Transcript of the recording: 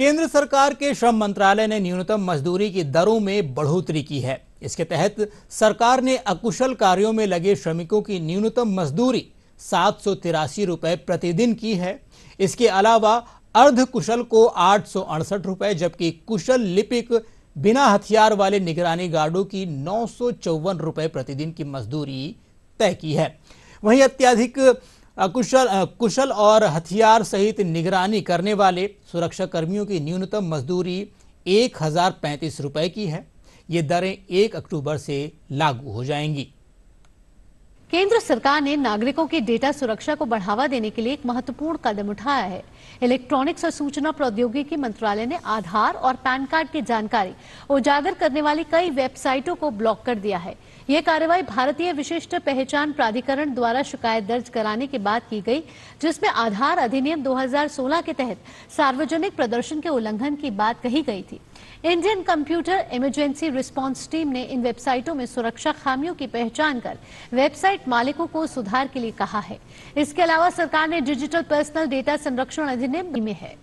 केंद्र सरकार के श्रम मंत्रालय ने न्यूनतम मजदूरी की दरों में बढ़ोतरी की है इसके तहत सरकार ने अकुशल कार्यों में लगे श्रमिकों की न्यूनतम मजदूरी सात सौ तिरासी रुपये प्रतिदिन की है इसके अलावा अर्ध कुशल को आठ सौ अड़सठ रुपये जबकि कुशल लिपिक बिना हथियार वाले निगरानी गार्डों की नौ सौ चौवन रुपये प्रतिदिन की मजदूरी तय की है वहीं अत्याधिक कुशल कुशल और हथियार सहित निगरानी करने वाले सुरक्षा कर्मियों की न्यूनतम मजदूरी एक हजार पैंतीस रुपये की है ये दरें एक अक्टूबर से लागू हो जाएंगी केंद्र सरकार ने नागरिकों की डेटा सुरक्षा को बढ़ावा देने के लिए एक महत्वपूर्ण कदम उठाया है इलेक्ट्रॉनिक्स और सूचना प्रौद्योगिकी मंत्रालय ने आधार और पैन कार्ड की जानकारी उजागर करने वाली कई वेबसाइटों को ब्लॉक कर दिया है यह कार्रवाई भारतीय विशिष्ट पहचान प्राधिकरण द्वारा शिकायत दर्ज कराने के बाद की गई जिसमें आधार अधिनियम 2016 के तहत सार्वजनिक प्रदर्शन के उल्लंघन की बात कही गई थी Indian computer emergency response team ने इन वेबसाइटों में सुरक्षा खामियों की पहचान कर वेबसाइट मालिकों को सुधार के लिए कहा है इसके अलावा सरकार ने डिजिटल पर्सनल डेटा संरक्षण अधिनियम में है